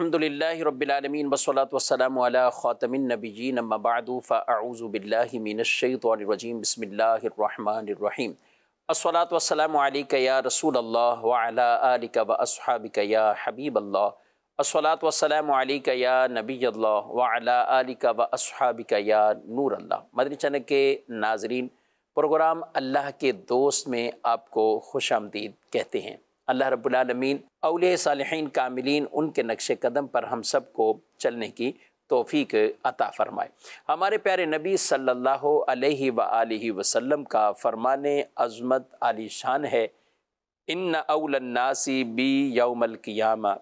अल्हम्दुलिल्लाह रब्बिलआलमीन वस्सलातु वस्सलामु अला खातमिन नबिय्यिन अम्मा बअदु फअऊजु बिल्लाहि मिनश शैतानिर रजीम बिस्मिल्लाहिर रहमानिर रहीम अस्सलातु वस्सलामु अलैका या रसूलल्लाह व अला आलिका व अस्हाबिका या हबीबल्लाह अस्सलातु वस्सलामु अलैका या नबीयल्लाह व अला आलिका व अस्हाबिका या नूरल्लाह मदनी चैनल के नाजरीन प्रोग्राम अल्लाह के दोस्त में आपको खुश आमदीद कहते हैं अल्लाह रब्लमीन अवल सालहन कामिलीन उनके नक्श कदम पर हम सब को चलने की तोफ़ी अता फ़रमाए हमारे प्यारे नबी सल्ला वसल्लम का फ़रमान अज़मत आली शान है इन अवलन्नासी बी यौमलकियामा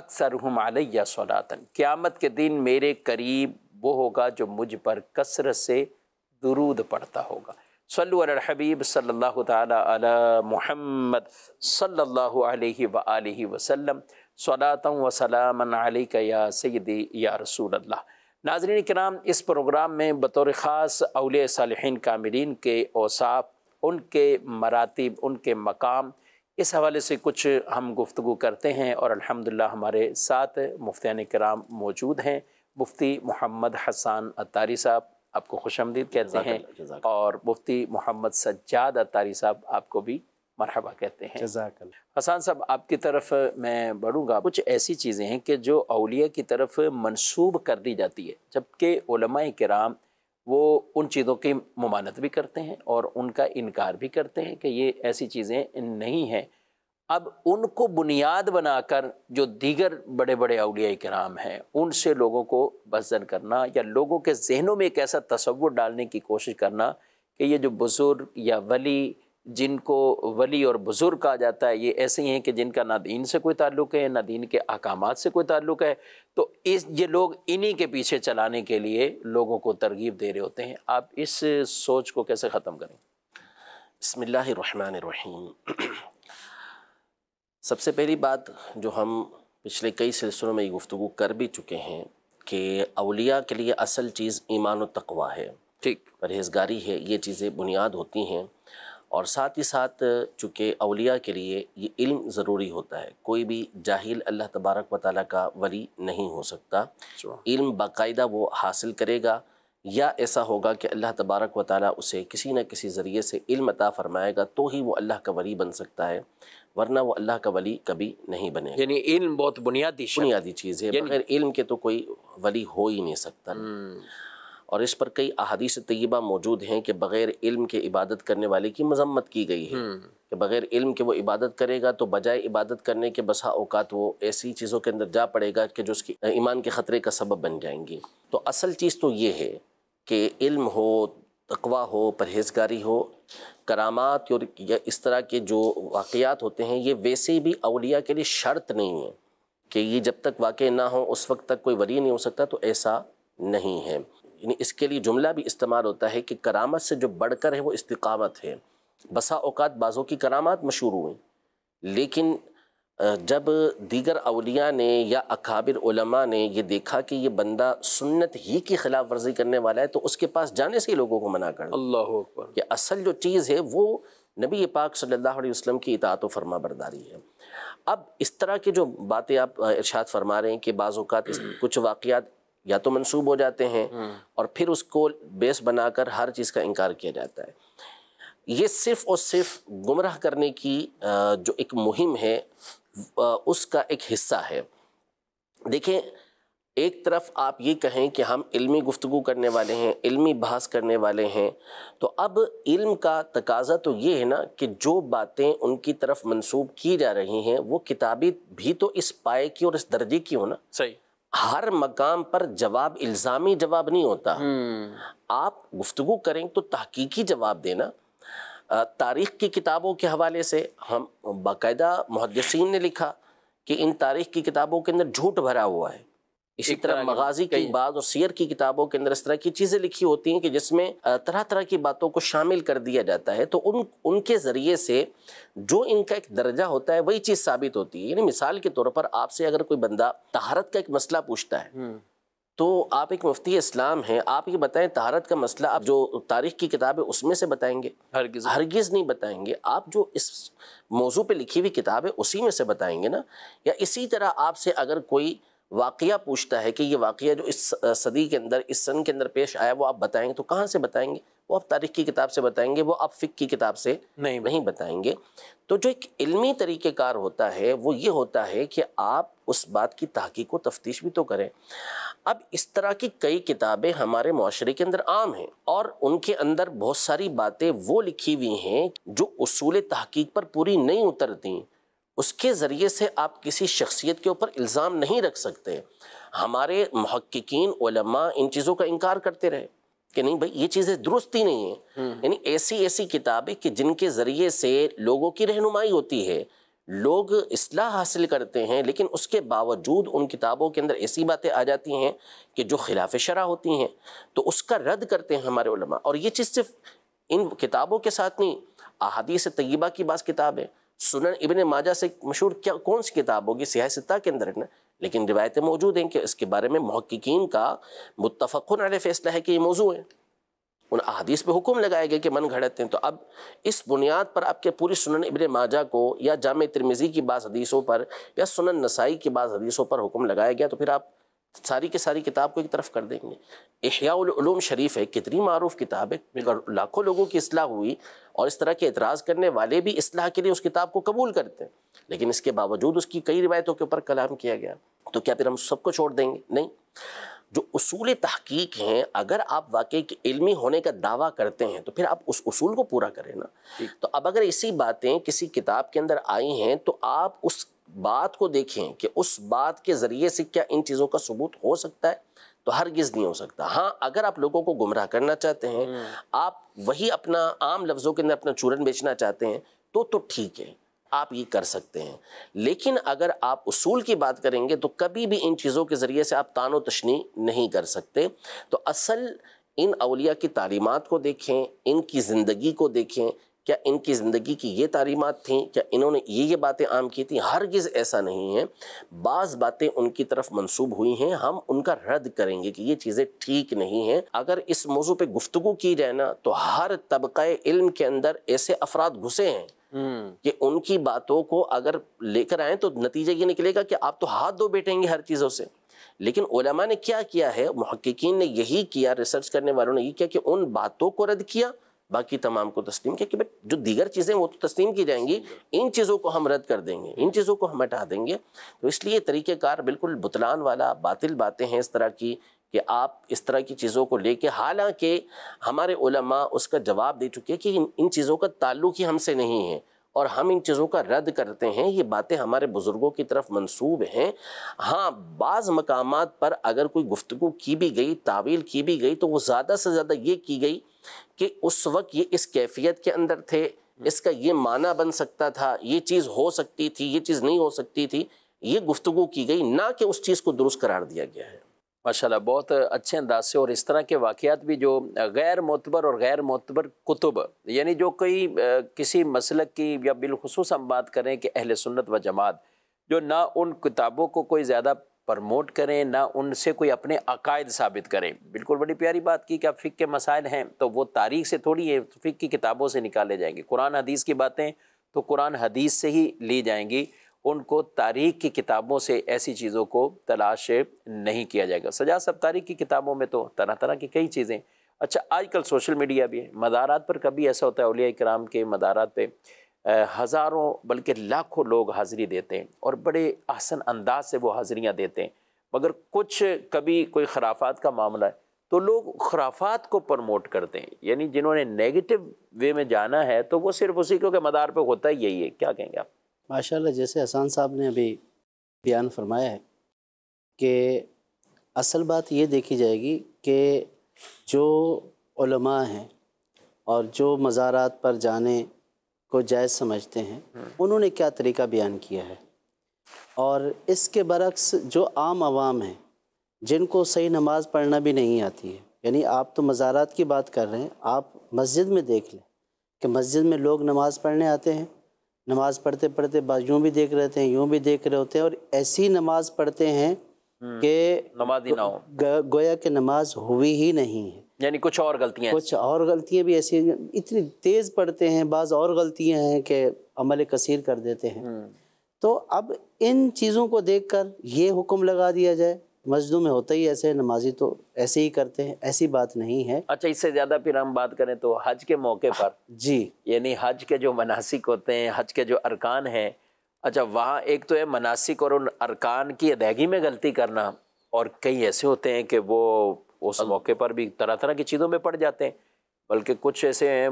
अक्सर हम आलिया सलातन क़्यामत के दिन मेरे करीब वो होगा जो मुझ पर कसरत से दरूद पड़ता होगा सल्लबीब सल्ला महमद सल्ला वसलम सलात वसलामिक या सैदी या रसूल अल्लाह नाजरन कराम इस प्रोग्राम में बतौर ख़ास अवल सालहन कामिलीन के औसाफ उनके मरातब उनके मकाम इस हवाले से कुछ हम गुफ्तु करते हैं और अल्हम्दुलिल्लाह हमारे साथ मुफ्तान कराम मौजूद हैं मुफ्ती मोहम्मद हसन अतारी साहब आपको खुश आमदीद कहते हैं और मुफ्ती मोहम्मद सज्जाद अतारी साहब आपको भी मरहबा कहते हैं हसान साहब आपकी तरफ मैं बढ़ूँगा कुछ ऐसी चीज़ें हैं कि जो अलिया की तरफ मनसूब कर दी जाती है जबकि कराम वो उन चीज़ों की ममानत भी करते हैं और उनका इनकार भी करते हैं कि ये ऐसी चीज़ें नहीं हैं अब उनको बुनियाद बनाकर जो दीगर बड़े बड़े अलिया कराम हैं उनसे लोगों को बजन करना या लोगों के जहनों में एक ऐसा तस्वुर डालने की कोशिश करना कि ये जो बुज़ुर्ग या वली जिनको वली और बुज़ुर्ग कहा जाता है ये ऐसे ही हैं कि जिनका ना दीन से कोई ताल्लुक़ है ना दीन के अकाम से कोई ताल्लुक़ है तो इस ये लोग इन्हीं के पीछे चलाने के लिए लोगों को तरगीब दे रहे होते हैं आप इस सोच को कैसे ख़त्म करें बसमिल्लर सबसे पहली बात जो हम पिछले कई सिलसिलों में ये गुफ्तु कर भी चुके हैं कि अलिया के लिए असल चीज़ ईमान तकवा है ठीक परहेजगारी है ये चीज़ें बुनियाद होती हैं और साथ ही साथ चूँकि अलिया के लिए ये इल्म ज़रूरी होता है कोई भी जाहिल अल्लाह तबारक व ताली का वली नहीं हो सकता अच्छा। इल्म बाकायदा वो हासिल करेगा या ऐसा होगा कि अल्लाह तबारक व ताली उसे किसी न किसी ज़रिए से इल्म अता फ़रमाएगा तो ही वो अल्लाह का वली बन सकता है वरना वो अल्लाह का वली कभी नहीं बने यानी इल्म बहुत बुनियादी बुनियादी चीज़ है बगैर इल्म के तो कोई वली हो ही नहीं सकता हम्म। और इस पर कई अहादीस तयबा मौजूद हैं कि बग़ैर इल्म के इबादत करने वाले की मजम्मत की गई है हम्म। कि बग़ैर इल्म के वो इबादत करेगा तो बजाय इबादत करने के बसा औकात वो ऐसी चीज़ों के अंदर जा पड़ेगा कि जो उसकी ईमान के ख़तरे का सबब बन जाएंगी तो असल चीज़ तो ये है कि इल्म हो तकवा हो परहेजगारी हो करामात और या इस तरह के जो वाक़ात होते हैं ये वैसे भी अलिया के लिए शर्त नहीं है कि ये जब तक वाक़ ना हो उस वक्त तक कोई वरी नहीं हो सकता तो ऐसा नहीं है यानी इसके लिए जुमला भी इस्तेमाल होता है कि करामत से जो बढ़कर है वो इस्तकामत है बसा अवत बाज़ों की करामात मशहूर हुई लेकिन जब दीगर अलिया ने या अकाबिर उलमा ने ये देखा कि ये बंदा सुन्नत ही की खिलाफ वर्जी करने वाला है तो उसके पास जाने से ही लोगों को मना कर अल्लाह असल जो चीज़ है वो नबी पाक सल्ला वसलम की इतात व फरमा बरदारी है अब इस तरह की जो बातें आप इर्शाद फरमा रहे हैं कि बाज़ात कुछ वाक़ात या तो मनसूब हो जाते हैं हम्म। और फिर उसको बेस बनाकर हर चीज़ का इनकार किया जाता है ये सिर्फ़ और सिर्फ गुमराह करने की जो एक मुहिम है उसका एक हिस्सा है देखें एक तरफ आप ये कहें कि हम इल्मी गुफ्तु करने वाले हैं इल्मी बहस करने वाले हैं तो अब इल्म का तकाजा तो ये है ना कि जो बातें उनकी तरफ मंसूब की जा रही हैं वो किताबी भी तो इस पाए की और इस दर्जे की हो ना सही हर मकाम पर जवाब इल्ज़ामी जवाब नहीं होता हम्म। आप गुफ्तु करें तो तहकीकी जवाब देना तारीख़ की किताबों के हवाले से हम बाकायदा मुहदसिन ने लिखा कि इन तारीख़ की किताबों के अंदर झूठ भरा हुआ है इसी तरह मगाजी की बात और सीयर की किताबों के अंदर इस तरह की चीज़ें लिखी होती हैं कि जिसमें तरह तरह की बातों को शामिल कर दिया जाता है तो उन उनके ज़रिए से जो इनका एक दर्जा होता है वही चीज़ साबित होती है यानी मिसाल के तौर पर आपसे अगर कोई बंदा तहारत का एक मसला पूछता है तो आप एक मुफ्ती इस्लाम हैं आप ये बताएं तहारत का मसला आप जो तारीख की किताब है उसमें से बताएंगे हरगिज हरगिज नहीं बताएंगे आप जो इस मौजू पे लिखी हुई किताब है उसी में से बताएंगे ना या इसी तरह आपसे अगर कोई वाकया पूछता है कि ये वाकया जो इस सदी के अंदर इस सन के अंदर पेश आया वो आप बताएंगे तो कहाँ से बताएंगे वो आप तारीख की किताब से बताएंगे वो आप फ़िक की किताब से नहीं नहीं बताएंगे तो जो एक इल्मी तरीक़ेकार होता है वो ये होता है कि आप उस बात की तहकीक को तफ्तीश भी तो करें अब इस तरह की कई किताबें हमारे माशरे के अंदर आम हैं और उनके अंदर बहुत सारी बातें वो लिखी हुई हैं जो असूल तहकीक पर पूरी नहीं उतरती उसके ज़रिए से आप किसी शख्सियत के ऊपर इल्ज़ाम नहीं रख सकते हमारे महक्कीन इन चीज़ों का इनकार करते रहे कि नहीं भाई ये चीज़ें दुरुस्त ही नहीं है हम्म। यानी ऐसी ऐसी किताबें कि जिनके ज़रिए से लोगों की रहनुमाई होती है लोग असलाह हासिल करते हैं लेकिन उसके बावजूद उन किताबों के अंदर ऐसी बातें आ जाती हैं कि जो खिलाफ शरा होती हैं तो उसका रद्द करते हैं हमारे उलमा और ये चीज़ सिर्फ इन किताबों के साथ नहीं से तयबा की बास किताब है सुनन इबन माजा से मशहूर क्या कौन सी किताब होगी सियाह सत्ता के अंदर ना लेकिन रिवायतें मौजूद हैं कि इसके बारे में महक्कीन का मुतफ़न फैसला है कि ये मौजू है उन अदीस पर हुक्म लगाए गए कि मन घड़त हैं तो अब इस बुनियाद पर आपके पूरी सुनन इबन माजा को या जाम तिरमिज़ी की बाज़ हदीसों पर या सुनन नसाई की बाज़ हदीसों पर हुक्म लगाया गया तो फिर आप सारी के सारी किताब को एक तरफ कर देंगे इहियालूम शरीफ है कितनी मरूफ किताब है लाखों लोगों की असलाह हुई और इस तरह के एतराज़ करने वाले भी असलाह के लिए उस किताब को कबूल करते हैं लेकिन इसके बावजूद उसकी कई रिवायतों के ऊपर कलाम किया गया तो क्या फिर हम सबको छोड़ देंगे नहीं जो असूल तहकीक हैं अगर आप वाकई के इल्मी होने का दावा करते हैं तो फिर आप उस उसूल को पूरा करें ना तो अब अगर इसी बातें किसी किताब के अंदर आई हैं तो आप उस बात को देखें कि उस बात के ज़रिए से क्या इन चीज़ों का सबूत हो सकता है तो हरगिज़ नहीं हो सकता हाँ अगर आप लोगों को गुमराह करना चाहते हैं हम्म। आप वही अपना आम लफ्ज़ों के अंदर अपना चूरन बेचना चाहते हैं तो तो ठीक है आप ये कर सकते हैं लेकिन अगर आप उसूल की बात करेंगे तो कभी भी इन चीज़ों के ज़रिए से आप तानो तशनी नहीं कर सकते तो असल इन अलिया की तालीमत को देखें इनकी ज़िंदगी को देखें क्या इनकी ज़िंदगी की ये तालीमत थीं क्या इन्होंने ये ये बातें आम की थी हरगिज़ ऐसा नहीं है बाज़ बातें उनकी तरफ मंसूब हुई हैं हम उनका रद्द करेंगे कि ये चीज़ें ठीक नहीं हैं अगर इस मौजू पर गुफ्तु की जाए ना तो हर तबका इल्म के अंदर ऐसे अफराद घुसे हैं हम्म। कि उनकी बातों को अगर लेकर आए तो नतीजा ये निकलेगा कि आप तो हाथ धो बैठेंगे हर चीज़ों से लेकिन ओलमा ने क्या किया है महक्कीन ने यही किया रिसर्च करने वालों ने यही किया कि उन बातों को रद्द किया बाकी तमाम को तस्लीम किया कि भाई जो दीगर चीज़ें वो तो तस्लीम की जाएंगी इन चीज़ों को हम रद्द कर देंगे इन चीज़ों को हम हटा देंगे तो इसलिए तरीक़ेकार बिल्कुल बुतलान वाला बातिल बातें हैं इस तरह की कि आप इस तरह की चीज़ों को लेके हालांकि हमारे उलमा उसका जवाब दे चुके हैं कि इन, इन चीज़ों का ताल्लुक ही हमसे नहीं है और हम इन चीज़ों का रद्द करते हैं ये बातें हमारे बुज़ुर्गों की तरफ मंसूब हैं हाँ बाज़ मकाम पर अगर कोई गुफ्तु की भी गई तावील की भी गई तो वो ज़्यादा से ज़्यादा ये की गई कि उस वक्त ये इस कैफियत के अंदर थे इसका ये माना बन सकता था ये चीज़ हो सकती थी ये चीज़ नहीं हो सकती थी ये गुफ्तु की गई ना कि उस चीज़ को दुरुस्त करार दिया गया है माशाल्लाह बहुत अच्छे अंदाज से और इस तरह के वाक़ात भी जो गैर मोतबर और गैर मोतबर कुतुब यानी जो कोई किसी मसलक की या बिलखसूस हम बात करें कि अहल सुन्नत व जमात जो ना उन किताबों को कोई ज़्यादा प्रमोट करें ना उनसे कोई अपने अकायद साबित करें बिल्कुल बड़ी प्यारी बात की कि आप फ़िक के मसाइल हैं तो वो तारीख से थोड़ी है फ़िक की किताबों से निकाले जाएंगे कुरान हदीस की बातें तो कुरान हदीस से ही ली जाएंगी उनको तारीख की किताबों से ऐसी चीज़ों को तलाश नहीं किया जाएगा सजा सब तारीख की किताबों में तो तरह तरह की कई चीज़ें अच्छा आजकल सोशल मीडिया भी है मदारात पर कभी ऐसा होता है अलिया कराम के मदारात पर हज़ारों बल्कि लाखों लोग हाज़िरी देते हैं और बड़े आसन अंदाज से वो हाज़िरियाँ देते हैं मगर कुछ कभी कोई खराफात का मामला है तो लोग खराफात को प्रमोट करते हैं यानी जिन्होंने नेगेटिव वे में जाना है तो वो सिर्फ उसी के मदार पर होता ही यही है क्या कहेंगे आप माशाल्लाह जैसे असान साहब ने अभी बयान फरमाया है कि असल बात ये देखी जाएगी कि जो हैं और जो मज़ारात पर जाने को जायज़ समझते हैं उन्होंने क्या तरीका बयान किया है और इसके बरक्स जो आम आवाम हैं जिनको सही नमाज़ पढ़ना भी नहीं आती है यानी आप तो मज़ारात की बात कर रहे हैं आप मस्जिद में देख लें कि मस्जिद में लोग नमाज़ पढ़ने आते हैं नमाज़ पढ़ते पढ़ते बाद यूँ भी देख रहे हैं यूँ भी देख रहे होते हैं और ऐसी नमाज़ पढ़ते हैं हम्म, कि नमाज ही ना हो गोया कि नमाज हुई ही नहीं है यानी कुछ और गलतियाँ कुछ और गलतियाँ भी ऐसी इतनी तेज़ पढ़ते हैं बाज़ और गलतियाँ हैं कि अमल कसीर कर देते हैं हम्म। तो अब इन चीज़ों को देख कर ये हुक्म लगा दिया जाए मस्जिदों में होता ही ऐसे नमाजी तो ऐसे ही करते हैं ऐसी बात नहीं है अच्छा इससे ज़्यादा फिर हम बात करें तो हज के मौके हाँ, पर जी यानी हज के जो मनासिक होते हैं हज के जो अरकान हैं अच्छा वहाँ एक तो है मनासिक और उन अरकान की अदायगी में गलती करना और कई ऐसे होते हैं कि वो उस मौके पर भी तरह तरह की चीज़ों में पड़ जाते हैं बल्कि कुछ ऐसे हैं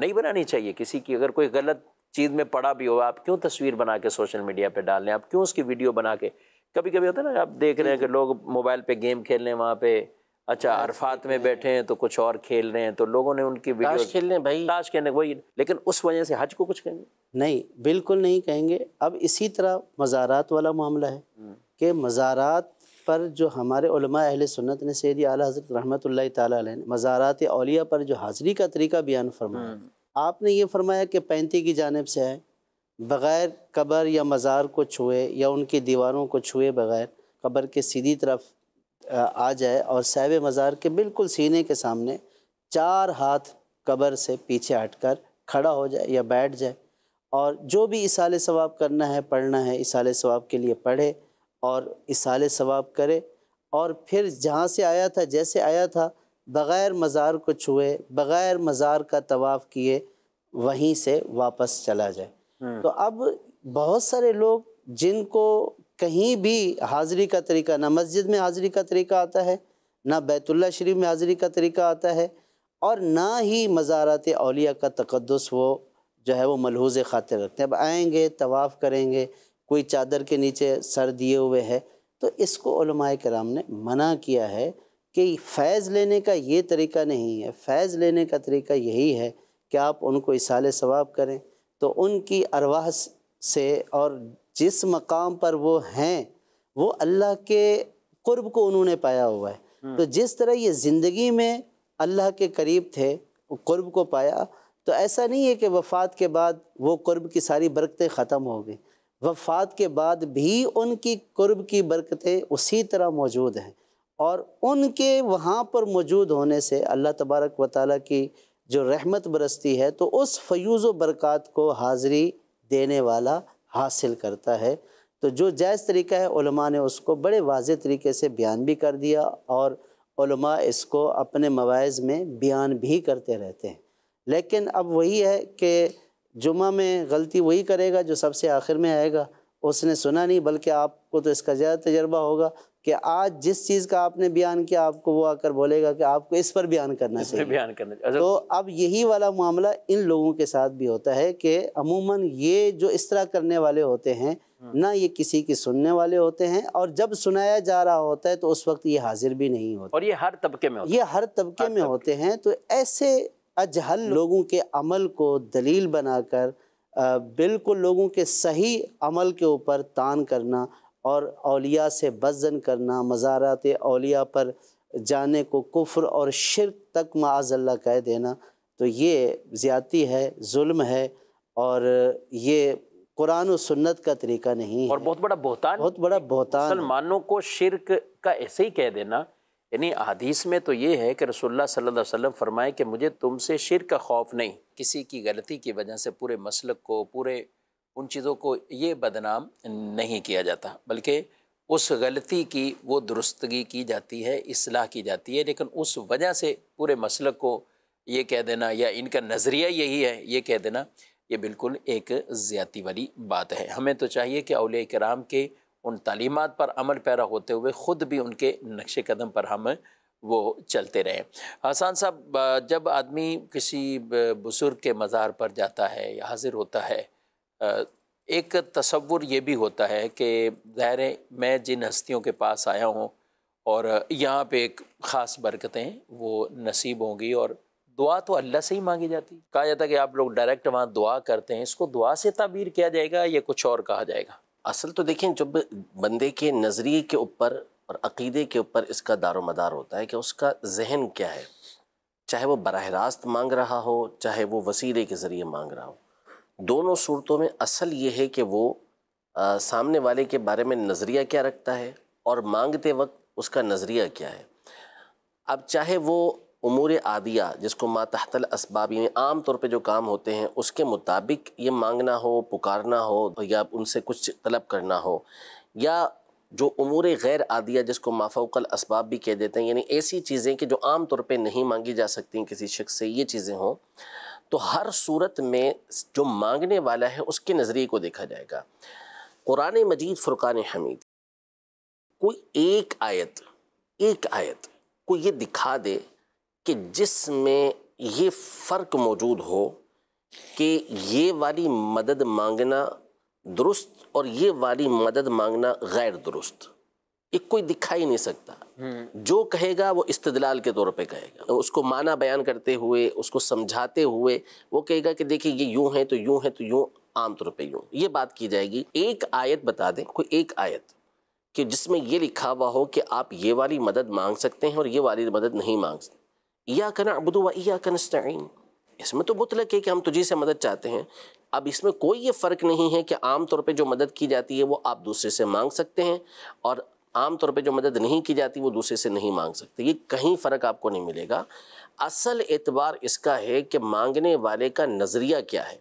नहीं बनानी चाहिए किसी की अगर कोई गलत चीज़ में पड़ा भी हो आप क्यों तस्वीर बना के सोशल मीडिया पर डाल लें आप क्यों उसकी वीडियो बना के कभी कभी होता है ना आप देख रहे हैं कि लोग मोबाइल पर गेम खेल रहे हैं वहाँ पर अच्छा हाँ, अरफात में बैठे हैं तो कुछ और खेल रहे हैं तो लोगों ने उनकी वीडियो खेल रहे भाई ताश खेलने वही लेकिन उस वजह से हज को कुछ कहेंगे नहीं बिल्कुल नहीं कहेंगे अब इसी तरह मज़ारात वाला मामला है हम्म। कि मज़ारात पर जो हमारे अहल सुन्नत ने सैद आला हज़रत रहमत ताली मज़ारात अलिया पर जो हाज़िरी का तरीका बयान फरमाया हम्म। आपने ये फरमाया कि पैंती की जानब से है बग़ैर कब्र या मज़ार को छुए या उनकी दीवारों को छुए बग़ैर कब्र के सीधी तरफ आ जाए और सैब मज़ार के बिल्कुल सीने के सामने चार हाथ कब्र से पीछे कर खड़ा हो जाए या बैठ जाए और जो भी इसाल सवाब करना है पढ़ना है इसाल सवाब के लिए पढ़े और इसाल सवाब करे और फिर जहाँ से आया था जैसे आया था बग़ैर मज़ार को छुए बग़ैर मज़ार का तवाफ़ किए वहीं से वापस चला जाए हम्म। तो अब बहुत सारे लोग जिनको कहीं भी हाज़िरी का तरीका ना मस्जिद में हाज़िरी का तरीका आता है ना बैतुल्ला शरीफ में हाज़िरी का तरीका आता है और ना ही मज़ारात अलिया का तकदस वो जो है वो मलहूज़ ख़ातिर रखते हैं अब आएँगे तवाफ़ करेंगे कोई चादर के नीचे सर दिए हुए है तो इसको कराम ने मना किया है कि फैज़ लेने का ये तरीका नहीं है फैज़ लेने का तरीका यही है कि आप उनको इसाले सवाब करें तो उनकी अरवाह से और जिस मकाम पर वो हैं वो अल्लाह के कुर्ब को उन्होंने पाया हुआ है हम्म। तो जिस तरह ये ज़िंदगी में अल्लाह के करीब थे कुर्ब को पाया तो ऐसा नहीं है कि वफ़ात के बाद वो कुर्ब की सारी बरकतें ख़त्म हो गई वफ़ात के बाद भी उनकी कुर्ब की बरकतें उसी तरह मौजूद हैं और उनके वहाँ पर मौजूद होने से अल्लाह तबारक व ताली की जो रहमत बरसती है तो उस फ्यूज़ बरक़ात को हाज़री देने वाला हासिल करता है तो जो जायज़ तरीका है ने उसको बड़े वाज तरीके से बयान भी कर दिया और इसको अपने मवाज़ में बयान भी करते रहते हैं लेकिन अब वही है कि जुमा में गलती वही करेगा जो सबसे आखिर में आएगा उसने सुना नहीं बल्कि आपको तो इसका ज़्यादा तजर्बा होगा कि आज जिस चीज़ का आपने बयान किया आपको वो आकर बोलेगा कि आपको इस पर बयान करना चाहिए बयान करना तो अब यही वाला मामला इन लोगों के साथ भी होता है कि अमूमन ये जो इस तरह करने वाले होते हैं हम्म। ना ये किसी की सुनने वाले होते हैं और जब सुनाया जा रहा होता है तो उस वक्त ये हाजिर भी नहीं होता और ये हर तबके में होते ये हर तबके में होते हैं तो ऐसे अजहल लोगों के अमल को दलील बनाकर बिल्कुल लोगों के सही अमल के ऊपर तान करना और अलिया से बजन करना मज़ारात अलिया पर जाने को कुफ्र और शिरक तक माजल्ला कह देना तो ये ज़्यादी है जुल्म है और ये कुरान और सुन्नत का तरीका नहीं और बहुत बड़ा बहुतान बहुत बड़ा बहुतान मुसलमानों को शिरक का ऐसे ही कह देना यानी अदीस में तो ये है कि रसोल्ला सल्ला वसम फरमाए कि मुझे तुमसे शिर का खौफ नहीं किसी की गलती की वजह से पूरे मसलक को पूरे उन चीज़ों को ये बदनाम नहीं किया जाता बल्कि उस गलती की वो दुरुस्तगी की जाती है असलाह की जाती है लेकिन उस वजह से पूरे मसलक को ये कह देना या इनका नज़रिया यही है ये कह देना ये बिल्कुल एक ज्यादी वाली बात है हमें तो चाहिए कि अलिया कराम के उन तलीमत पर अमल पैरा होते हुए ख़ुद भी उनके नक्श कदम पर हम वो चलते रहे हसान साहब जब आदमी किसी बुज़ुर्ग के मज़ार पर जाता है या हाजिर होता है एक तस्वुर ये भी होता है कि ज़ाहिर मैं जिन हस्तियों के पास आया हूँ और यहाँ पे एक ख़ास बरकतें वो नसीब होंगी और दुआ तो अल्लाह से ही मांगी जाती कहा जाता है कि आप लोग डायरेक्ट वहाँ दुआ करते हैं इसको दुआ से तबीर किया जाएगा या कुछ और कहा जाएगा असल तो देखें जब बंदे के नज़रिए के ऊपर और अकीदे के ऊपर इसका दारो मदार होता है कि उसका जहन क्या है चाहे वो बरह रास्त मांग रहा हो चाहे वो वसीले के ज़रिए मांग रहा हो दोनों सूरतों में असल ये है कि वो आ, सामने वाले के बारे में नज़रिया क्या रखता है और मांगते वक्त उसका नज़रिया क्या है अब चाहे वो उमूर आदिया जिसको मातहतल इसबाबी में आम तौर पे जो काम होते हैं उसके मुताबिक ये मांगना हो पुकारना हो या उनसे कुछ तलब करना हो या जो उमूर गैर आदिया जिसको माफोकल इसबाब भी कह देते हैं यानी ऐसी चीज़ें कि जो आम तौर पे नहीं मांगी जा सकती किसी शख्स से ये चीज़ें हों तो हर सूरत में जो मांगने वाला है उसके नज़रिए को देखा जाएगा कुरान मजीद फ़ुरक़ान हमीद कोई एक आयत एक आयत को ये दिखा दे कि जिसमें ये फ़र्क मौजूद हो कि ये वाली मदद मांगना दुरुस्त और ये वाली मदद मांगना गैर दुरुस्त एक कोई दिखा ही नहीं सकता हम्म। जो कहेगा वो इस्तदलाल के तौर पे कहेगा उसको माना बयान करते हुए उसको समझाते हुए वो कहेगा कि देखिए ये यूं है तो यूं है तो यूं तौर पे यूं ये बात की जाएगी एक आयत बता दें कोई एक आयत कि जिसमें ये लिखा हुआ हो कि आप ये वाली मदद मांग सकते हैं और ये वाली मदद नहीं मांग सकते या कन अबुदो या कनस्तीन इसमें तो मुतलक है कि हम तुझी से मदद चाहते हैं अब इसमें कोई ये फ़र्क नहीं है कि आम तौर पे जो मदद की जाती है वो आप दूसरे से मांग सकते हैं और आम तौर पे जो मदद नहीं की जाती वो दूसरे से नहीं मांग सकते ये कहीं फ़र्क आपको नहीं मिलेगा असल एतबार इसका है कि मांगने वाले का नज़रिया क्या है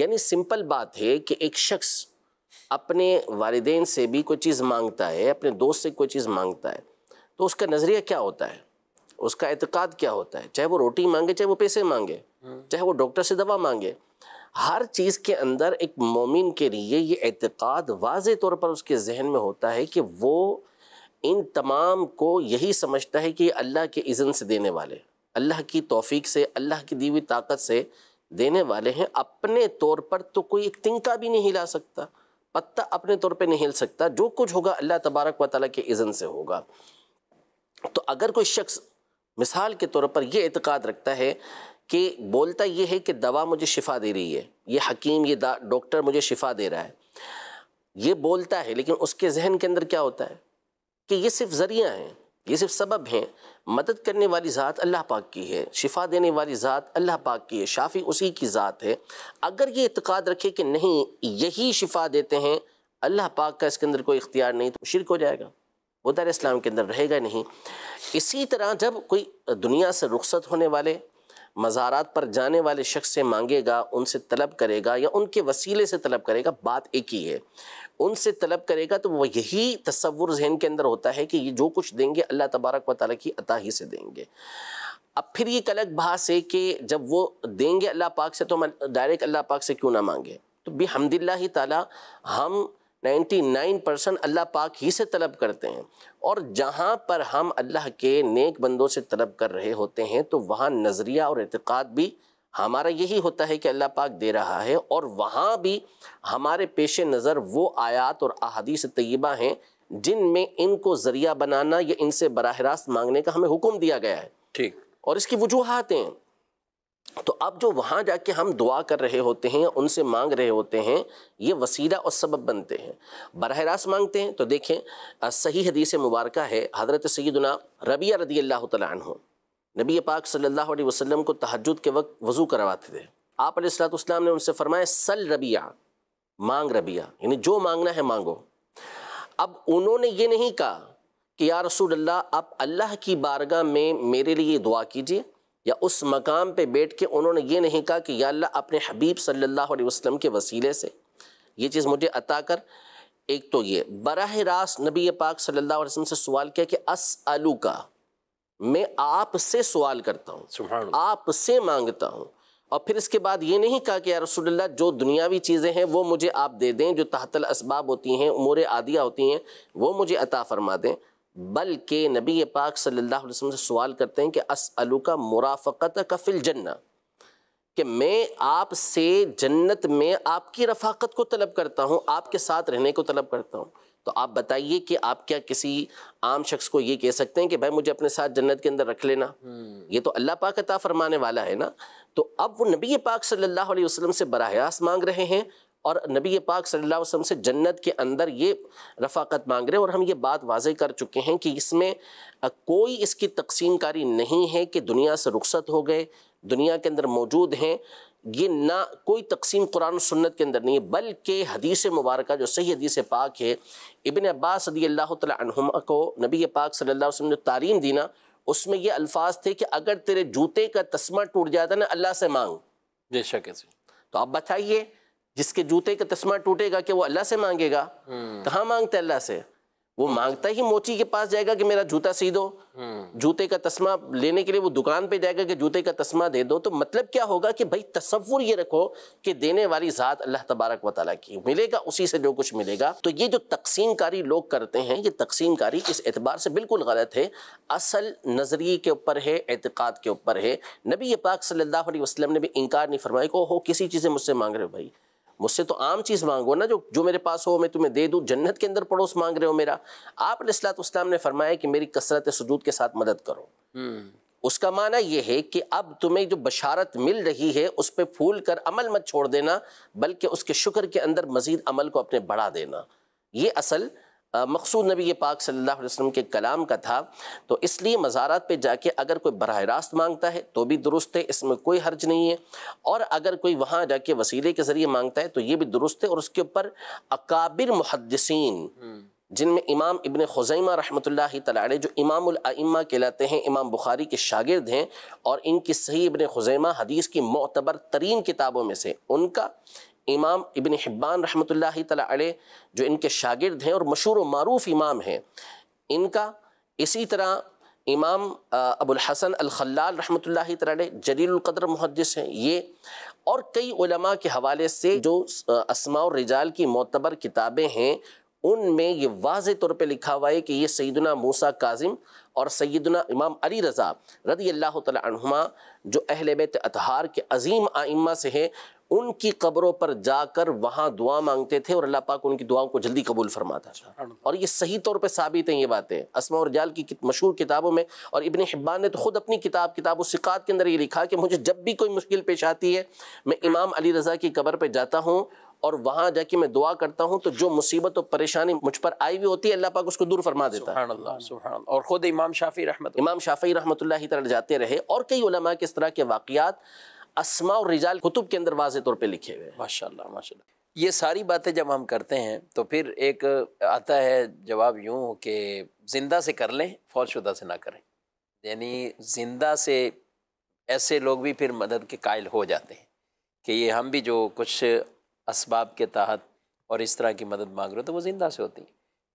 यानी सिंपल बात है कि एक शख्स अपने वालदेन से भी कोई चीज़ मांगता है अपने दोस्त से कोई चीज़ मांगता है तो उसका नज़रिया क्या होता है उसका एतकाद क्या होता है चाहे वो रोटी मांगे चाहे वो पैसे मांगे हम्म। चाहे वो डॉक्टर से दवा मांगे हर चीज़ के अंदर एक मोमिन के लिए ये एतक़ाद वाज तौर पर उसके जहन में होता है कि वो इन तमाम को यही समझता है कि अल्लाह के इज़न से देने वाले अल्लाह की तोफ़ी से अल्लाह की दीवी ताकत से देने वाले हैं अपने तौर पर तो कोई एक तिनका भी नहीं हिला सकता पत्ता अपने तौर पे नहीं हिल सकता जो कुछ होगा अल्लाह तबारक वाली के इज़न से होगा तो अगर कोई शख्स मिसाल के तौर पर यह इतकाद रखता है कि बोलता यह है कि दवा मुझे शिफा दे रही है ये हकीम ये डॉक्टर मुझे शिफा दे रहा है ये बोलता है लेकिन उसके जहन के अंदर क्या होता है कि ये सिर्फ ज़रिया हैं ये सिर्फ सबब हैं मदद करने वाली ज़ात अल्लाह पाक की है शिफा देने वाली ज़ात अल्लाह पाक की है शाफी उसी की ज़ात है अगर ये इतक़ाद रखे कि नहीं यही शिफा देते हैं अल्लाह पाक का इसके अंदर कोई इख्तियार नहीं तो शिरक हो जाएगा वो दार इस्लाम के अंदर रहेगा नहीं इसी तरह जब कोई दुनिया से रुखसत होने वाले मज़ारात पर जाने वाले शख्स से मांगेगा उनसे तलब करेगा या उनके वसीले से तलब करेगा बात एक ही है उनसे तलब करेगा तो वह यही तस्वुर जहन के अंदर होता है कि ये जो कुछ देंगे अल्लाह तबारक व ताली की अता ही से देंगे अब फिर ये एक अलग भाष है कि जब वो देंगे अल्लाह पाक से तो हम डायरेक्ट अल्लाह पाक से क्यों ना मांगे तो बेहमदिल्ला ही ताला हम 99 परसेंट अल्लाह पाक ही से तलब करते हैं और जहाँ पर हम अल्लाह के नेक बंदों से तलब कर रहे होते हैं तो वहाँ नज़रिया और एतक़ाद भी हमारा यही होता है कि अल्लाह पाक दे रहा है और वहाँ भी हमारे पेश नज़र वो आयात और अहदीस तयबा हैं जिनमें इनको ज़रिया बनाना या इनसे बरह रास्त मांगने का हमें हुक्म दिया गया है ठीक और इसकी वजूहत हैं तो अब जो वहाँ जाके हम दुआ कर रहे होते हैं उनसे मांग रहे होते हैं ये वसीला और सबब बनते हैं बरह रास्त मांगते हैं तो देखें सही हदीस मुबारक है हज़रत सैदना रबिया रदी अल्लाह तु नबी पाक सल्ला वसलम को तहजद के वक्त वज़ू करवाते थे आप सलाम ने उनसे फरमाया सल रबिया मांग रबिया यानी जो मांगना है मांगो अब उन्होंने ये नहीं कहा कि या रसूल अल्लाह आप अल्लाह की बारगाह में मेरे लिए दुआ कीजिए या उस मकाम पे बैठ के उन्होंने ये नहीं कहा कि या अल्लाह अपने हबीब सल्लल्लाहु अलैहि वसल्लम के वसीले से ये चीज़ मुझे अता कर एक तो ये बरह रास्त नबी पाक सल्लल्लाहु अलैहि वसल्लम से सवाल किया कि अस आलू का मैं आपसे सवाल करता हूँ आपसे मांगता हूँ और फिर इसके बाद ये नहीं कहा कि यार रसोल्ला जो दुनियावी चीज़ें हैं वो मुझे आप दे दें जो तहतल इसबाब होती हैं उमूर आदियाँ होती हैं वो मुझे अता फरमा दें बल्कि नबी पाक सल्लल्लाहु अलैहि वसल्लम से सवाल करते हैं कि अलू का मुराफ़त कफिल जन्ना कि मैं आपसे जन्नत में आपकी रफाकत को तलब करता हूँ आपके साथ रहने को तलब करता हूँ तो आप बताइए कि आप क्या किसी आम शख्स को ये कह सकते हैं कि भाई मुझे अपने साथ जन्नत के अंदर रख लेना हम्म। ये तो अल्लाह पाक अता फरमाने वाला है ना तो अब वो नबी पाक सल्लल्लाहु अलैहि वसल्लम से बरह मांग रहे हैं और नबी पाक सल्लल्लाहु अलैहि वसल्लम से जन्नत के अंदर ये रफाकत मांग रहे हैं और हम ये बात वाज कर चुके हैं कि इसमें कोई इसकी तकसीमकारी नहीं है कि दुनिया से रुखसत हो गए दुनिया के अंदर मौजूद हैं ये ना कोई तकसीम कुरान सुन्नत के अंदर नहीं है बल्कि हदीस मुबारक जो सही हदीस पाक है इबन अब्बास रदी अल्लाह तुम को नबी पाक सल्ला वसम ने तारीम दीना उसमें ये अल्फाज थे कि अगर तेरे जूते का तस्मा टूट जाता ना अल्लाह से मांग बेशक तो आप बताइए जिसके जूते का तस्मा टूटेगा कि वो अल्लाह से मांगेगा कहाँ मांगता है अल्लाह से वो मांगता ही मोची के पास जाएगा कि मेरा जूता सी दो जूते का तस्मा लेने के लिए वो दुकान पे जाएगा कि जूते का तस्मा दे दो तो मतलब क्या होगा कि भाई तस्वुर ये रखो कि देने वाली ज़ात अल्लाह तबारक वाली की मिलेगा उसी से जो कुछ मिलेगा तो ये जो तकसीम कारी लोग करते हैं ये तकसीम कारी इस एतबार से बिल्कुल गलत है असल नज़रिए के ऊपर है एतक़ाद के ऊपर है नबी पाक सल्ला वसलम ने भी इनकार नहीं फरमाया को हो किसी चीज़ें मुझसे मांग रहे हो भाई मुझसे तो आम चीज़ मांगो ना जो जो मेरे पास हो मैं तुम्हें दे दूँ जन्नत के अंदर पड़ोस मांग रहे हो मेरा आप इस्लाम ने फरमाया कि मेरी कसरत सदूद के साथ मदद करो हम्म। उसका माना यह है कि अब तुम्हें जो बशारत मिल रही है उस पर फूल कर अमल मत छोड़ देना बल्कि उसके शुक्र के अंदर मज़ीद अमल को अपने बढ़ा देना ये असल मकसूद नबी पाक सल्लल्लाहु अलैहि वसल्लम के कलाम का था तो इसलिए मज़ारात पे जाके अगर कोई बरह रास्त मांगता है तो भी दुरुस्त है इसमें कोई हर्ज नहीं है और अगर कोई वहाँ जाके वसीले के ज़रिए मांगता है तो ये भी दुरुस्त है और उसके ऊपर अकाबिर मुहदसिन जिनमें इमाम इबन खुजैमा रहमत तलाड़े जो इमामा कहलाते हैं इमाम बुखारी के शागिर्द हैं और इनकी सही इबन खुजैमा हदीस की मोतबर तरीन किताबों में से उनका इमाम इबन हिब्बान रहमत ला जो इनके शागिर्द हैं और मशहूर व मरूफ़ इमाम हैं इनका इसी तरह इमाम अबुल हसन अलखल रहमत ला जलीलक़दर मुहदस हैं ये और कई उलमा के हवाले से जो असमा रिजाल की मोतबर किताबें हैं उनमें ये वाज तौर पर लिखा हुआ है कि ये सैदना मूसा काजिम और सैदना इमाम अली रज़ा रदी अल्लाह तुमा जो अहल बैत अतहार के अजीम आइमा से हैं उनकी कब्रों पर जाकर वहाँ दुआ मांगते थे और अल्लाह पाक उनकी दुआओं को जल्दी कबूल फरमाता था और ये सही तौर पर साबित हैं ये बातें असमा और जाल की मशहूर किताबों में और इबन हिब्बान ने तो ख़ुद अपनी किताब किताब सिकात के अंदर ये लिखा कि मुझे जब भी कोई मुश्किल पेश आती है मैं इमाम अली रज़ा की कबर पर जाता हूँ और वहाँ जाके मैं दुआ करता हूँ तो जो मुसीबत और परेशानी मुझ पर आई हुई होती है अल्लाह पाक उसको दूर फरमा देता है और ख़ुद इमाम शाफ़ी रहमत इमाम शाफ़ी रहमत जाते रहे और कई उलमा के इस तरह के वाक़ात असमा और रिजाल कुतुब के अंदर वाज तौर पर लिखे हुए हैं माशा माशा ये सारी बातें जब हम करते हैं तो फिर एक आता है जवाब यूँ कि ज़िंदा से कर लें फौजशुदा से ना करें यानी ज़िंदा से ऐसे लोग भी फिर मदद के कायल हो जाते हैं कि ये हम भी जो कुछ इसबाब के तहत और इस तरह की मदद मांग रहे हो तो वो ज़िंदा से होती है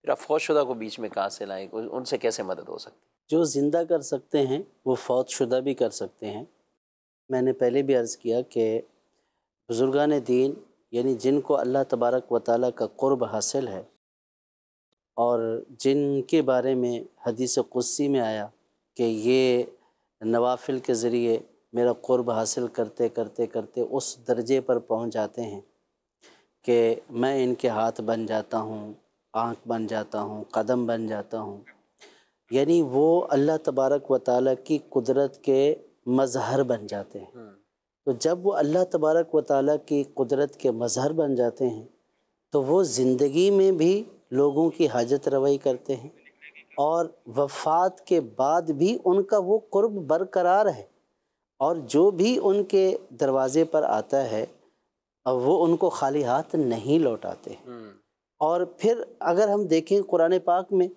फिर आप फौजशुदा को बीच में कहाँ से लाएँ उनसे कैसे मदद हो सकती है जो ज़िंदा कर सकते हैं वो फौजशुदा भी कर सकते हैं मैंने पहले भी अर्ज़ किया कि बुज़ुर्गान दीन यानी जिनको अल्लाह तबारक व ताल का क़ुरब हासिल है और जिनके बारे में हदीस कुस्सी में आया कि ये नवाफिल के ज़रिए मेरा क़ुरब हासिल करते करते करते उस दर्जे पर पहुंच जाते हैं कि मैं इनके हाथ बन जाता हूँ आँख बन जाता हूँ कदम बन जाता हूँ यानी वो अल्लाह तबारक व ताली की कुदरत के मज़हर बन जाते हैं हम्म। तो जब वो अल्लाह तबारक व ताली की कुदरत के मज़हर बन जाते हैं तो वो ज़िंदगी में भी लोगों की हाजत रवाई करते हैं और वफात के बाद भी उनका वो कुर्ब बरकरार है और जो भी उनके दरवाज़े पर आता है वो उनको खाली हाथ नहीं लौटाते हम्म। और फिर अगर हम देखें कुरान पाक में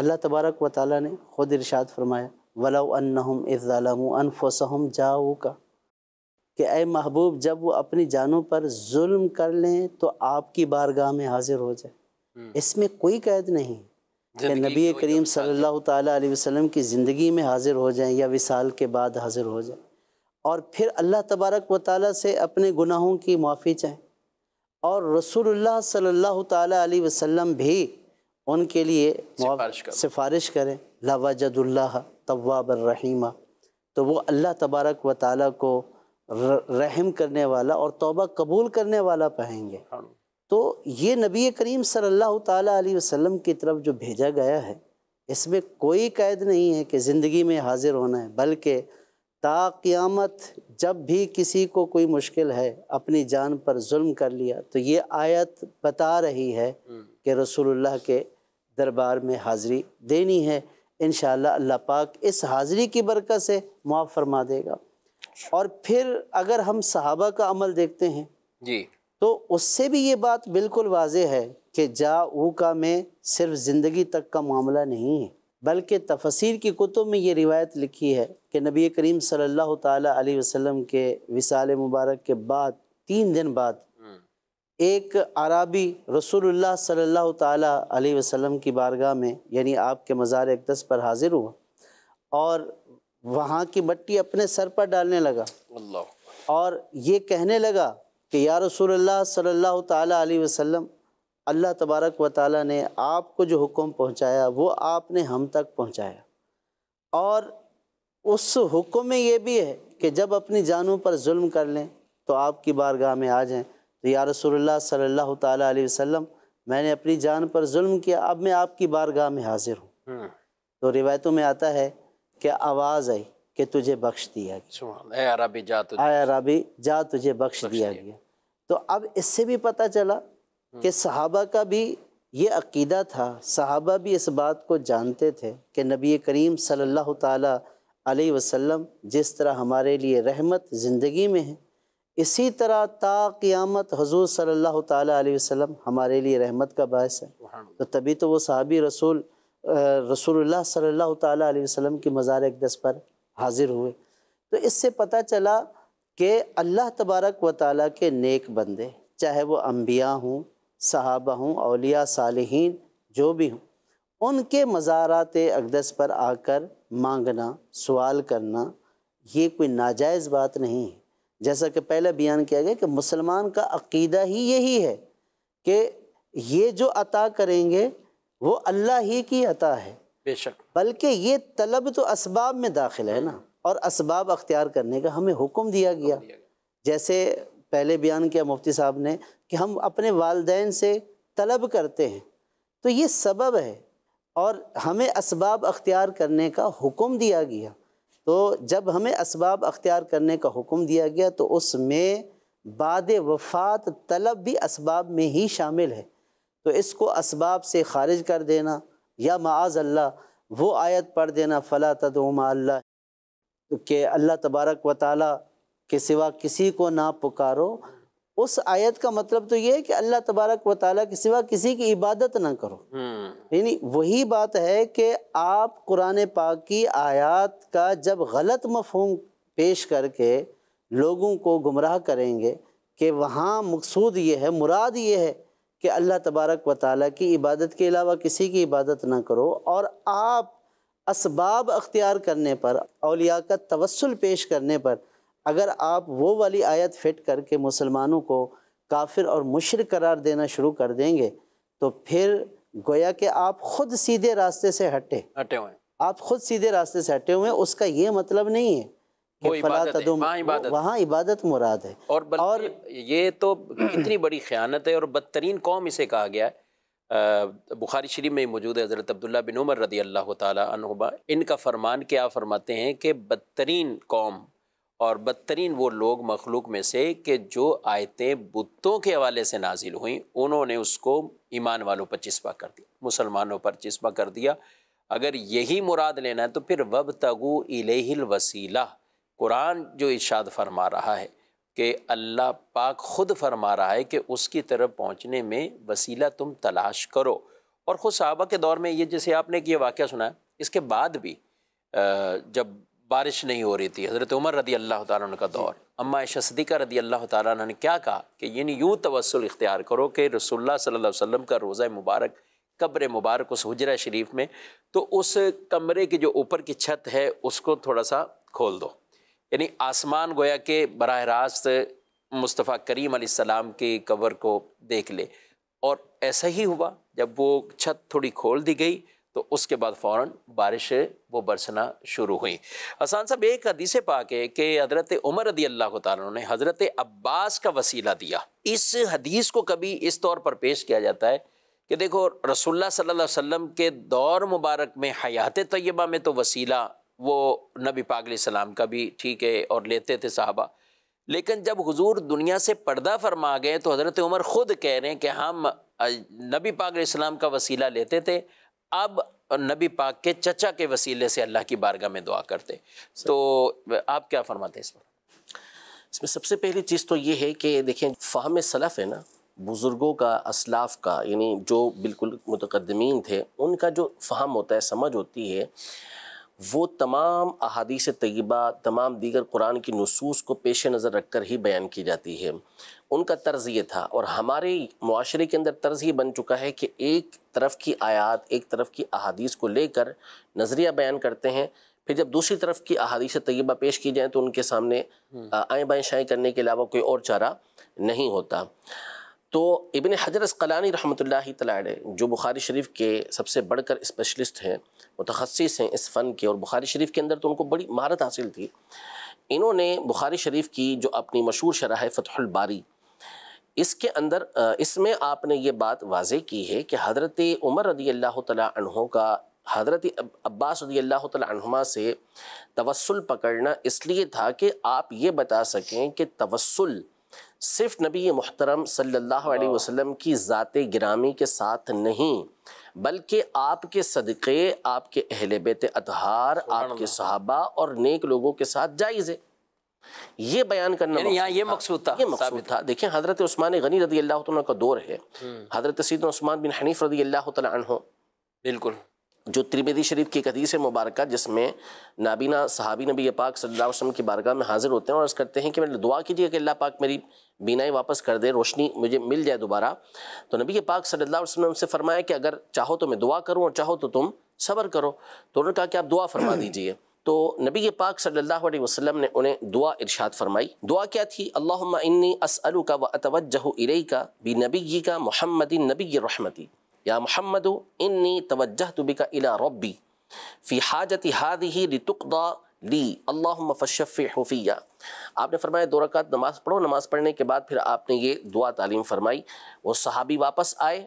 अल्लाह तबारक व ताली ने ख़ुद इरशाद फरमाया वलम इज़ालम अनफसम जाऊ का कि ए महबूब जब वो अपनी जानों पर जुल्म कर लें तो आपकी बारगाह में हाजिर हो जाए हम्म। इसमें कोई कैद नहीं कि नबी करीम सल्लल्लाहु अलैहि वसल्लम की ज़िंदगी में हाजिर हो जाएं या विसाल के बाद हाजिर हो जाएं और फिर अल्लाह तबारक व ताली से अपने गुनाहों की माफ़ी चाहें और रसूलुल्लाह सल्लल्लाहु अलैहि वसल्लम भी उनके लिए सिफारिश करें लवाजदुल्ला तवाबरहीमा तो वो अल्लाह तबारक व ताली को रहम करने वाला और तौबा कबूल करने वाला पाएंगे हाँ। तो ये नबी करीम सल्लल्लाहु अलैहि वसल्लम की तरफ जो भेजा गया है इसमें कोई कैद नहीं है कि ज़िंदगी में हाजिर होना है बल्कि ताक़ियामत जब भी किसी को कोई मुश्किल है अपनी जान पर जुल्म कर लिया तो ये आयत बता रही है हम्म। कि रसूलुल्लाह के दरबार में हाज़री देनी है इन अल्लाह पाक इस हाज़री की बरकत से मुआफ़ फरमा देगा और फिर अगर हम सहाबा का अमल देखते हैं जी तो उससे भी ये बात बिल्कुल वाज है कि जा ऊ का में सिर्फ ज़िंदगी तक का मामला नहीं है बल्कि तफसीर की कुतुब में ये रिवायत लिखी है कि नबी करीम सल्लल्लाहु तसलम वसल्लम के विसाल मुबारक के बाद तीन दिन बाद एक अरबी रसूलुल्लाह सल्लल्लाहु अलैहि वसल्लम की बारगाह में यानी आपके मज़ार अकदस पर हाज़िर हुआ और वहाँ की मट्टी अपने सर पर डालने लगा और ये कहने लगा कि या रसूलुल्लाह सल्लल्लाहु अलैहि वसल्लम अल्लाह तबारक व ताली ने आपको जो हुक्म पहुँचाया वो आपने हम तक पहुँचाया और उस हुक्म में ये भी है कि जब अपनी जानों पर जुल्म कर लें तो आपकी बारगाह में आ जाएँ तो या रसोल्ला सल्ला अलैहि मैंने अपनी जान पर जुल्म किया अब मैं आपकी बारगाह में हाजिर हूँ हाँ। तो रिवायतों में आता है कि आवाज़ आई कि तुझे बख्श दिया गया आया जा तुझे जा तुझे बख्श, दिया गया तो अब इससे भी पता चला हाँ। कि सहाबा का भी ये अकीदा था सहाबा भी इस बात को जानते थे कि नबी करीम सल्ला अलैहि जिस तरह हमारे लिए रहमत ज़िंदगी में है इसी तरह ताकियामत हजूर सल्लल्लाहु अलैहि वसल्लम हमारे लिए रहमत का बायस है तो तभी तो वो सहाबी रसूल रसूलुल्लाह सल्लल्लाहु अलैहि वसल्लम की मज़ार अकदस पर हाजिर हुए तो इससे पता चला कि अल्लाह तबारक व ताली के नेक बंदे चाहे वो अम्बिया हों सहाबा हों अलिया सालहीन जो भी हों उनके मज़ारात अकदस पर आकर मांगना सवाल करना ये कोई नाजायज़ बात नहीं है जैसा कि पहले बयान किया गया कि मुसलमान का अकीदा ही यही है कि ये जो अता करेंगे वो अल्लाह ही की अता है बेशक बल्कि ये तलब तो इसबाब में दाखिल है ना और इसबाब अख्तियार करने का हमें हुक्म दिया गया जैसे पहले बयान किया मुफ्ती साहब ने कि हम अपने वालदेन से तलब करते हैं तो ये सबब है और हमें इसबाब अख्तियार करने का हुक्म दिया गया तो जब हमें इसबाब अख्तियार करने का हुक्म दिया गया तो उसमें बाद वफात तलब भी इसबाब में ही शामिल है तो इसको इसबाब से खारिज कर देना या माज अल्लाह वो आयत पढ़ देना फ़ला तदमा अल्लाह अल्लाह तबारक व ताली के सिवा किसी को ना पुकारो उस आयत का मतलब तो ये है कि अल्लाह तबारक व ताली के सिवा किसी की इबादत ना करो हम्म। यानी वही बात है कि आप कुरान पाक की आयत का जब गलत मफहम पेश करके लोगों को गुमराह करेंगे कि वहाँ मकसूद ये है मुराद ये है कि अल्लाह तबारक व ताली की इबादत के अलावा किसी की इबादत ना करो और आप इसबाब अख्तियार करने पर अलिया का तवसल पेश करने पर अगर आप वो वाली आयत फिट करके मुसलमानों को काफिर और मुशर करार देना शुरू कर देंगे तो फिर गोया कि आप खुद सीधे रास्ते से हटे हटे हुए आप खुद सीधे रास्ते से हटे हुए उसका ये मतलब नहीं है इबादत वहाँ इबादत मुराद है और, और ये तो इतनी बड़ी ख़यानत है और बदतरीन कौम इसे कहा गया है बुखारी शरीफ में मौजूद है हज़रत अब्दुल्ला बिन उमर रदी अल्लाह तबा इनका फरमान क्या फरमाते हैं कि बदतरीन कौम और बदतरीन वो लोग मखलूक में से कि जो आयतें बुतों के हवाले से नाजिल हुई उन्होंने उसको ईमान वालों पर चस्पा कर दिया मुसलमानों पर चस्पा कर दिया अगर यही मुराद लेना है तो फिर वब तगु इलेहिल वसीला कुरान जो इर्शाद फरमा रहा है कि अल्लाह पाक ख़ुद फरमा रहा है कि उसकी तरफ पहुँचने में वसीला तुम तलाश करो और ख़ुद साहबा के दौर में ये जैसे आपने ये वाक़ सुना है इसके बाद भी जब बारिश नहीं हो रही थी हज़रत उमर रदी अल्लाह तुन का दौर अम्मा सदीक़ा रदी अल्लाह तुम ने क्या कहा कि यानी यूँ तवसल इख्तियार करो कि रसोल्ला सल्ला वसम का रोज़ा मुबारक कब्र मुबारक उस हजरा शरीफ में तो उस कमरे की जो ऊपर की छत है उसको थोड़ा सा खोल दो यानी आसमान गोया के बरह रास्त मुस्तफ़ा करीम सलाम की कबर को देख ले और ऐसा ही हुआ जब वो छत थोड़ी खोल दी गई तो उसके बाद फ़ौर बारिशें वो बरसना शुरू हुई हसान साहब एक हदीसे पाके के कि हज़रत उमर रदी अल्लाह ने हज़रत अब्बास का वसीला दिया इस हदीस को कभी इस तौर पर पेश किया जाता है कि देखो रसुल्ला सल्लल्लाहु अलैहि के दौर मुबारक में हयात तय्यबा में तो वसीला वो नबी पागल सलाम का भी ठीक है और लेते थे साहबा लेकिन जब हजूर दुनिया से पर्दा फरमा गए तो हज़रत उमर ख़ुद कह रहे हैं कि हम नबी पागल इस्लाम का वसीला लेते थे अब नबी पाक के चचा के वसीले से अल्लाह की बारगाह में दुआ करते तो आप क्या फरमाते हैं इस पर इसमें सबसे पहली चीज़ तो ये है कि देखें फ़ाहम सलफ़ है ना बुज़ुर्गों का असलाफ़ का यानी जो बिल्कुल मुतकदमीन थे उनका जो फ़ाहम होता है समझ होती है वो तमाम अहादीस तयबा तमाम दीगर कुरान की नसूस को पेश नज़र रख कर ही बयान की जाती है उनका तर्ज ये था और हमारे माशरे के अंदर तर्ज ये बन चुका है कि एक तरफ की आयात एक तरफ की अहादीस को लेकर नज़रिया बयान करते हैं फिर जब दूसरी तरफ की अहादीस तयबा पेश की जाएँ तो उनके सामने हम्म। आए बाएँ शाएँ करने के अलावा कोई और चारा नहीं होता तो इबन हजर कलानी रहमत तलाड़े जो बुखारी शरीफ के सबसे बढ़कर स्पेशलिस्ट हैं मुतखस हैं इस फ़न के और बुखारी शरीफ के अंदर तो उनको बड़ी महारत हासिल थी इन्होंने बुखारी शरीफ की जो अपनी मशहूर शरह फ़तहुल बारी इसके अंदर इसमें आपने ये बात वाजे की है कि हज़रत उमर रदी अल्लाह तहों का हज़रत अब्बास रदी अल्लाह तहुमा से तवसल पकड़ना इसलिए था कि आप ये बता सकें कि तवसल सिर्फ नबी मोहतरम सल्ला हाँ। वसम की ज़ात ग्रामी के साथ नहीं बल्कि आपके सदक़े आपके अहल बेत अतहार आपके सहाबा और नेक लोगों के साथ जायज़ है ये बयान करना यहाँ ये मकसूद था ये मकसूद था देखिए हजरत उस्मान गनी रदी अल्लाह तला का दौर है हम्म। हजरत सैद उस्मान बिन हनीफ रदी अल्लाह तहो बिल्कुल जो त्रिवेदी शरीफ की कदीस मुबारक जिसमें नाबीना सहाबी नबी पाक सल्ला वसम की बारगाह में हाजिर होते हैं और अर्ज़ करते हैं कि मैंने दुआ कीजिए कि अल्लाह पाक मेरी बीनाई वापस कर दे रोशनी मुझे मिल जाए दोबारा तो नबी पाक सल्ला वसम ने उनसे फरमाया कि अगर चाहो तो मैं दुआ करूँ और चाहो तो तुम सबर करो तो उन्होंने कहा कि आप दुआ फरमा दीजिए तो नबी पाक सल्लल्लाहु अलैहि वसल्लम ने उन्हें दुआ इरशाद फरमाई दुआ क्या थी अल्लाहुम्मा इन्नी असअलु का व अतवजह इरई का बी नबी का मोहम्मद नबी रहमती या मोहम्मद इन्नी तवजह तुबिका इला रब्बी फ़ी हाजत हाद ही रितुकदा ली अल्लाहुम्मा फशफ़ी हुफिया आपने फरमाया दो रकात नमाज़ पढ़ो नमाज़ पढ़ने के बाद फिर आपने ये दुआ तालीम फरमाई वो सहाबी वापस आए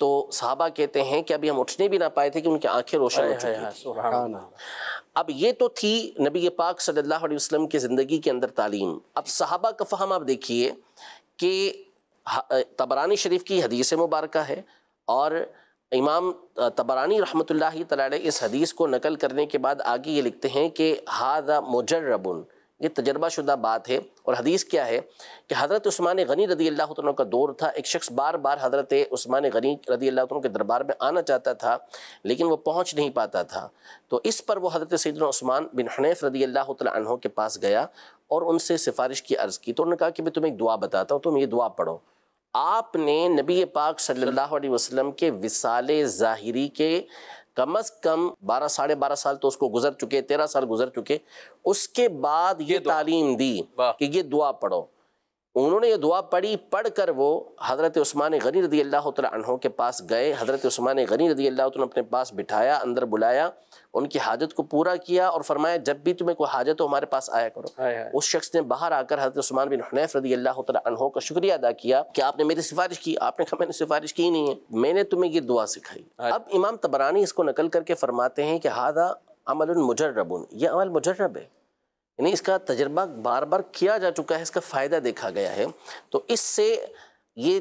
तो साहबा कहते हैं कि अभी हम उठने भी ना पाए थे कि उनकी आंखें रोशन हो चुकी थी अब ये तो थी नबी पाक सल्लल्लाहु अलैहि वसल्लम की ज़िंदगी के अंदर तालीम अब साहबा का फ़हम आप देखिए कि तबरानी शरीफ की हदीस मुबारक है और इमाम तबरानी रहमत इस हदीस को नकल करने के बाद आगे ये लिखते हैं कि हादा मुजर्रबुन ये तजर्बाशुदा बात है और हदीस क्या है कि हज़रत उस्मान गनी रदी अल्लाह तुम का दौर था एक शख्स बार बार हज़रत स्मान गनी रदी अल्लाह तुम के दरबार में आना चाहता था लेकिन वो पहुंच नहीं पाता था तो इस पर वो हज़रत सैदान बिन हनीफ रदी अल्लाह तहों के पास गया और उनसे सिफारिश की अर्ज़ की तो उन्होंने कहा कि मैं तुम्हें एक दुआ बताता हूँ तुम ये दुआ पढ़ो आपने नबी पाक सल्लल्लाहु अलैहि वसल्लम के विसाल ज़ाहिरी के कम अज कम बारह साढ़े बारह साल तो उसको गुजर चुके तेरह साल गुजर चुके उसके बाद ये, ये तालीम दी कि ये दुआ पढ़ो उन्होंने ये दुआ पढ़ी पढ़ कर वो हज़रत उस्मान गनी रदी अल्लाह तहों के पास गए हज़रत उस्मान गनी रदी अल्लाह तुम अपने पास बिठाया अंदर बुलाया उनकी हाजत को पूरा किया और फरमाया जब भी तुम्हें कोई हाजत हो हमारे पास आया करो आए आए। उस शख्स ने बाहर आकर हज़रत उस्मान बिन हनैफ रदी अल्लाह तहों का शुक्रिया अदा किया कि आपने मेरी सिफारिश की आपने कहा मैंने सिफारिश की नहीं है मैंने तुम्हें ये दुआ सिखाई अब इमाम तबरानी इसको नकल करके फरमाते हैं कि हादा अमल मुजर्रबन यह अमल मुजर्रब है यानी इसका तजर्बा बार बार किया जा चुका है इसका फ़ायदा देखा गया है तो इससे ये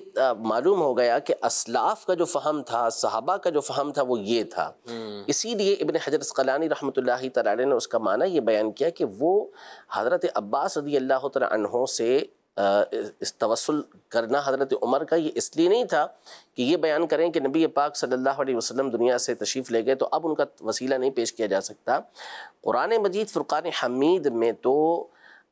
मालूम हो गया कि असलाफ का जो फ़हम था सहाबा का जो फ़हम था वो ये था हम्म। इसीलिए इबन हजरत कलानी रहमत ला ने उसका माना ये बयान किया कि वो हज़रत अब्बास रदी अल्लाह तहों से इस तवसल करना हज़रत उमर का ये इसलिए नहीं था कि ये बयान करें कि नबी पाक सल्लल्लाहु अलैहि वसल्लम दुनिया से तशरीफ़ ले गए तो अब उनका वसीला नहीं पेश किया जा सकता कुरान मजीद फ़ुरक़ान हमीद में तो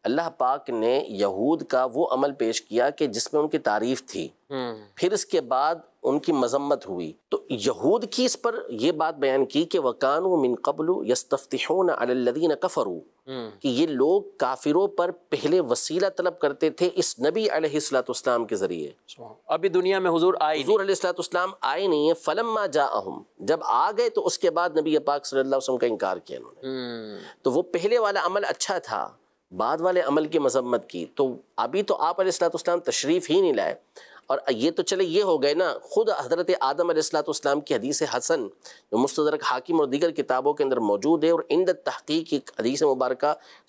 अल्लाह पाक ने यहूद का वो अमल पेश किया कि जिसमें उनकी तारीफ थी हम्म। फिर इसके बाद उनकी मजम्मत हुई तो यहूद की इस पर यह बात बयान की कि वकान मिन कफ़रू हम्म। कि ये लोग काफिरों पर पहले वसीला तलब करते थे इस नबी अलैहिस्सलाम के ज़रिए अभी दुनिया में हुजूर आए हुजूर अलैहिस्सलाम आए नहीं है फलम जा अहम जब आ गए तो उसके बाद नबी पाक सल्लल्लाहु अलैहि वसल्लम का इनकार किया उन्होंने हम्म। तो वो पहले वाला अमल अच्छा था बाद वाले अमल की मजम्मत की तो अभी तो आप अलैहिस्सलाम तशरीफ़ ही नहीं लाए और ये तो चले ये हो गए ना ख़ुद हज़रत आदम अलैहिस्सलाम की हदीस हसन जो मुस्तरक हाकिम और दीगर किताबों के अंदर मौजूद है और इंद तहकीक एक हदीस मुबारक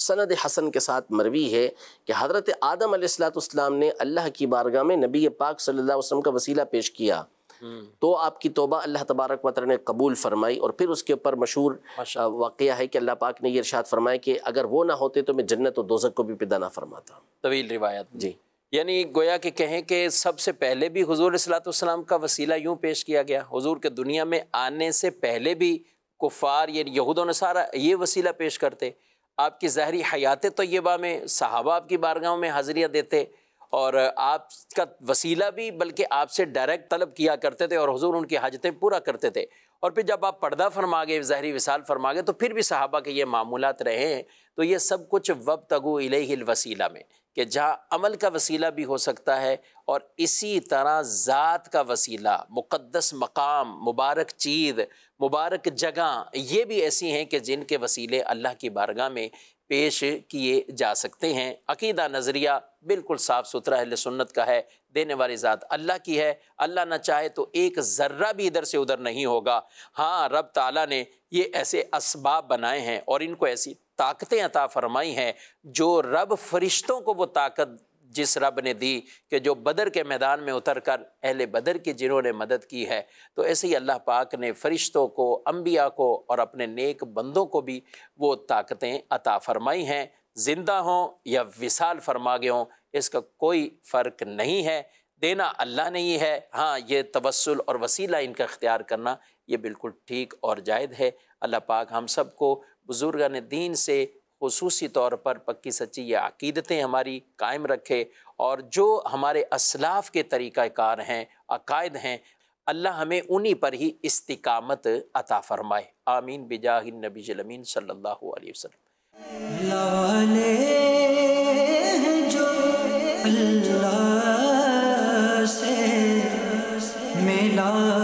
सनद हसन के साथ मरवी है कि हज़रत आदम अलैहिस्सलाम ने अल्लाह की बारगाह में नबी पाक सल्लल्लाहु अलैहि वसल्लम का वसीला पेश किया हम्म। तो आपकी तोबा अल्लाह तबारक वतर ने कबूल फरमाई और फिर उसके ऊपर मशहूर वाक़ है कि अल्लाह पाक ने यह इर्शाद फरमाया कि अगर वो ना होते तो मैं जन्नत और दोजक को भी पैदा ना फरमाता तवील रिवायत जी यानी गोया कि कहें कि सबसे पहले भी हजूर सलाम का वसीला यूँ पेश किया गया हजूर के दुनिया में आने से पहले भी कुफ़ार यानी यहूद नसारा ये वसीला पेश करते आपकी ज़ाहरी हयात तय्यबा में सहाबा आपकी बारगाहों में हाजिरियाँ देते और आपका वसीला भी बल्कि आपसे डायरेक्ट तलब किया करते थे और हजूर उनकी हाजतें पूरा करते थे और फिर जब आप पर्दा फरमा गए जहरी विसाल फरमा गए तो फिर भी साहबा के ये मामूलत रहे हैं तो ये सब कुछ वब तगो वसीला में कि जहाँ अमल का वसीला भी हो सकता है और इसी तरह ज़ात का वसीला मुक़दस मकाम मुबारक चीज़ मुबारक जगह ये भी ऐसी हैं कि जिनके वसीले अल्लाह की बारगाह में पेश किए जा सकते हैं अकीदा नज़रिया बिल्कुल साफ़ सुथरा अहल सुन्नत का है देने वाली ज़ात अल्लाह की है अल्लाह ना चाहे तो एक ज़र्रा भी इधर से उधर नहीं होगा हाँ रब ताला ने ये ऐसे इसबाब बनाए हैं और इनको ऐसी ताकतें अता फरमाई हैं जो रब फरिश्तों को वो ताकत जिस रब ने दी कि जो बदर के मैदान में उतर कर अहल बदर की जिन्होंने मदद की है तो ऐसे ही अल्लाह पाक ने फ़रिश्तों को अम्बिया को और अपने नेक बंदों को भी वो ताकतें अता फरमाई हैं ज़िंदा हों या विशाल फरमा गए हों इसका कोई फ़र्क नहीं है देना अल्लाह ने ही है हाँ ये तवसल और वसीला इनका इख्तियार करना ये बिल्कुल ठीक और जायद है अल्लाह पाक हम सब को बुज़ुर्गान दीन से खसूसी तौर पर पक्की सच्ची ये अकीदतें हमारी कायम रखे और जो हमारे असलाफ के तरीक़ाकार हैं अकायद हैं अल्लाह हमें उन्हीं पर ही इस्तकामत अता फ़रमाए आमीन बिजाहिन नबी जलमीन सल्ला वसलम मिला